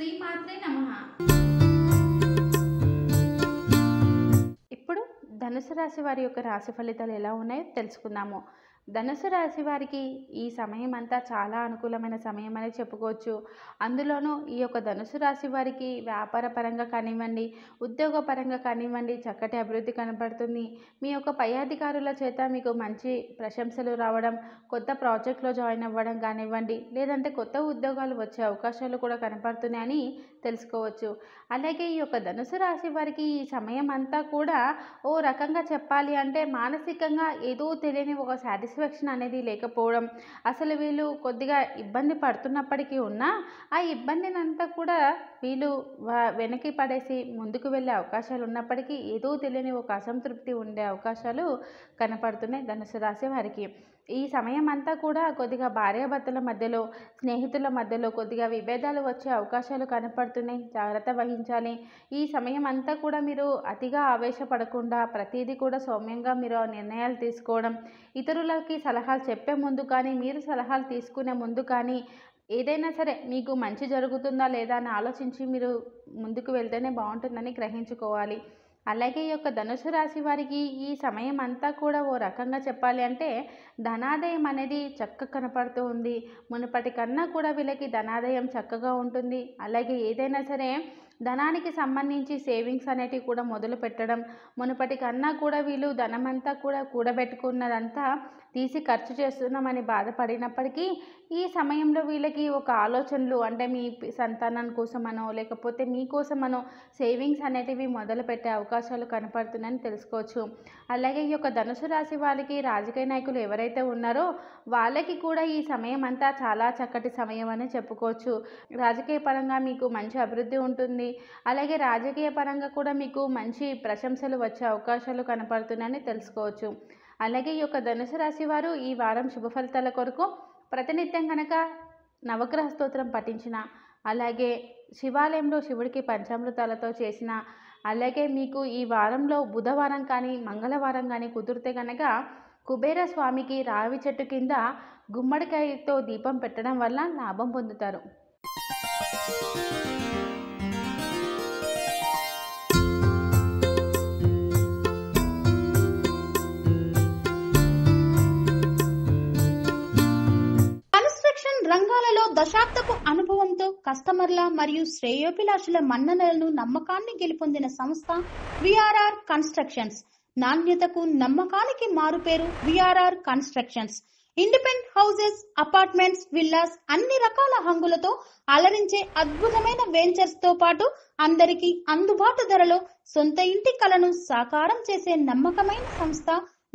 శ్రీమాత్రే నమ ఇప్పుడు ధనుసు రాశి వారి యొక్క రాశి ఫలితాలు ఎలా ఉన్నాయో తెలుసుకుందాము ధనుసు రాశి వారికి ఈ సమయం అంతా చాలా అనుకూలమైన సమయం అని చెప్పుకోవచ్చు అందులోనూ ఈ యొక్క ధనుసు రాశి వారికి వ్యాపార పరంగా కానివ్వండి ఉద్యోగ పరంగా కానివ్వండి చక్కటి అభివృద్ధి కనపడుతుంది మీ యొక్క పై అధికారుల చేత మీకు మంచి ప్రశంసలు రావడం కొత్త ప్రాజెక్ట్లో జాయిన్ అవ్వడం కానివ్వండి లేదంటే కొత్త ఉద్యోగాలు వచ్చే అవకాశాలు కూడా కనపడుతున్నాయని తెలుసుకోవచ్చు అలాగే ఈ యొక్క ధనుసు రాశి వారికి ఈ సమయం అంతా కూడా ఓ రకంగా చెప్పాలి అంటే మానసికంగా ఏదో తెలియని ఒక సాటిస్ఫై సాటిస్ఫాక్షన్ అనేది లేకపోవడం అసలు వీళ్ళు కొద్దిగా ఇబ్బంది పడుతున్నప్పటికీ ఉన్నా ఆ ఇబ్బందిని అంతా కూడా వీళ్ళు వెనక్కి పడేసి ముందుకు వెళ్ళే అవకాశాలు ఉన్నప్పటికీ ఏదో తెలియని ఒక అసంతృప్తి ఉండే అవకాశాలు కనపడుతున్నాయి ధనుసు రాశి వారికి ఈ సమయం అంతా కూడా కొద్దిగా భార్యాభర్తల మధ్యలో స్నేహితుల మధ్యలో కొద్దిగా విభేదాలు వచ్చే అవకాశాలు కనపడుతున్నాయి జాగ్రత్త వహించాలి ఈ సమయం అంతా కూడా మీరు అతిగా ఆవేశపడకుండా ప్రతీది కూడా సౌమ్యంగా మీరు నిర్ణయాలు తీసుకోవడం ఇతరుల ఇతరులకి సలహాలు చెప్పే ముందు కానీ మీరు సలహాలు తీసుకునే ముందు కానీ ఏదైనా సరే మీకు మంచి జరుగుతుందా లేదా అని ఆలోచించి మీరు ముందుకు వెళ్తేనే బాగుంటుందని గ్రహించుకోవాలి అలాగే ఈ యొక్క ధనుసు రాశి వారికి ఈ సమయం అంతా కూడా ఓ రకంగా చెప్పాలి అంటే ధనాదయం అనేది చక్కగా కనపడుతూ ఉంది మునుపటి కన్నా కూడా వీళ్ళకి ధనాదయం చక్కగా ఉంటుంది అలాగే ఏదైనా సరే ధనానికి సంబంధించి సేవింగ్స్ అనేటివి కూడా మొదలు పెట్టడం మునుపటి కన్నా కూడా వీళ్ళు ధనమంతా కూడా కూడబెట్టుకున్నదంతా తీసి ఖర్చు చేస్తున్నామని బాధపడినప్పటికీ ఈ సమయంలో వీళ్ళకి ఒక ఆలోచనలు అంటే మీ సంతానం కోసమనో లేకపోతే మీకోసమనో సేవింగ్స్ అనేటివి మొదలు పెట్టే అవకాశాలు కనపడుతుందని తెలుసుకోవచ్చు అలాగే ఈ యొక్క ధనుసు రాశి వాళ్ళకి రాజకీయ నాయకులు ఎవరైతే ఉన్నారో వాళ్ళకి కూడా ఈ సమయం అంతా చాలా చక్కటి సమయం అని చెప్పుకోవచ్చు రాజకీయ పరంగా మీకు మంచి అభివృద్ధి ఉంటుంది అలాగే రాజకీయ పరంగా కూడా మీకు మంచి ప్రశంసలు వచ్చే అవకాశాలు కనపడుతున్నాయని తెలుసుకోవచ్చు అలాగే ఈ యొక్క ధనుసు రాశి వారు ఈ వారం శుభ ఫలితాల కొరకు ప్రతినిత్యం కనుక నవగ్రహ స్తోత్రం పఠించిన అలాగే శివాలయంలో శివుడికి పంచామృతాలతో చేసిన అలాగే మీకు ఈ వారంలో బుధవారం కానీ మంగళవారం కానీ కుదిరితే కనుక కుబేర స్వామికి రావి చెట్టు కింద గుమ్మడికాయతో దీపం పెట్టడం వల్ల లాభం పొందుతారు దశాబ్దపు అనుభవంతో కస్టమర్ల మరియు శ్రేయోభిలాషుల మన్ననలను నమ్మకాన్ని గెలుపొందిన సంస్థ విఆర్ఆర్ కన్స్ట్రక్షన్స్ నాణ్యతకు నమ్మకానికి మారుపేరు VRR constructions independent houses apartments villas అన్ని రకాల హంగులతో అలరించే అద్భుతమైన వెంచర్స్ తో పాటు అందరికీ అందుబాటు ధరలో సొంత ఇంటి కలను సాకారం చేసే నమ్మకమైన సంస్థ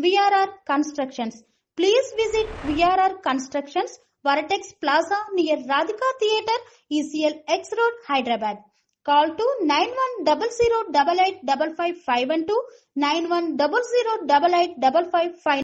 VRR constructions please visit VRR constructions Varatex Plaza near Radhika Theatre, ECL X Road, Hyderabad. Call to 9100 two nine one double zero double eight double five five and double eight double five five.